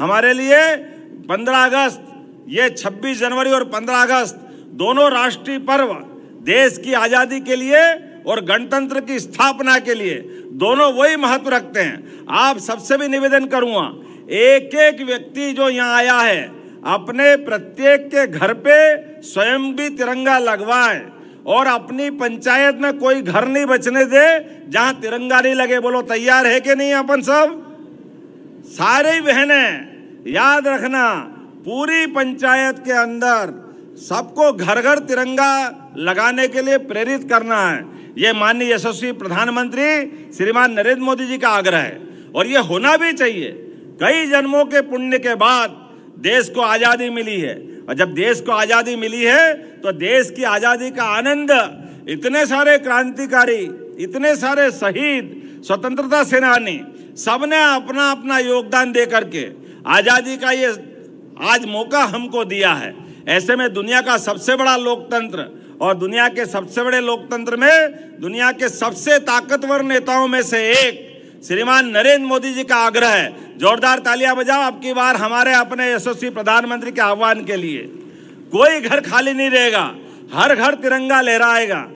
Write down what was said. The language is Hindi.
हमारे लिए 15 अगस्त ये 26 जनवरी और 15 अगस्त दोनों राष्ट्रीय पर्व देश की आजादी के लिए और गणतंत्र की स्थापना के लिए दोनों वही महत्व रखते हैं आप सबसे भी निवेदन करूंगा एक एक व्यक्ति जो यहाँ आया है अपने प्रत्येक के घर पे स्वयं भी तिरंगा लगवाए और अपनी पंचायत में कोई घर नहीं बचने दे जहां तिरंगा नहीं लगे बोलो तैयार है कि नहीं अपन सब सारी बहने याद रखना पूरी पंचायत के अंदर सबको घर घर तिरंगा लगाने के लिए प्रेरित करना है ये माननीय यशस्वी प्रधानमंत्री श्रीमान नरेंद्र मोदी जी का आग्रह है और ये होना भी चाहिए कई जन्मों के पुण्य के बाद देश को आज़ादी मिली है और जब देश को आज़ादी मिली है तो देश की आज़ादी का आनंद इतने सारे क्रांतिकारी इतने सारे शहीद स्वतंत्रता सेनानी सबने अपना अपना योगदान दे करके आज़ादी का ये आज मौका हमको दिया है ऐसे में दुनिया का सबसे बड़ा लोकतंत्र और दुनिया के सबसे बड़े लोकतंत्र में दुनिया के सबसे ताकतवर नेताओं में से एक श्रीमान नरेंद्र मोदी जी का आग्रह है जोरदार तालियां बजाओ अब की बार हमारे अपने यशस्वी प्रधानमंत्री के आह्वान के लिए कोई घर खाली नहीं रहेगा हर घर तिरंगा लहराएगा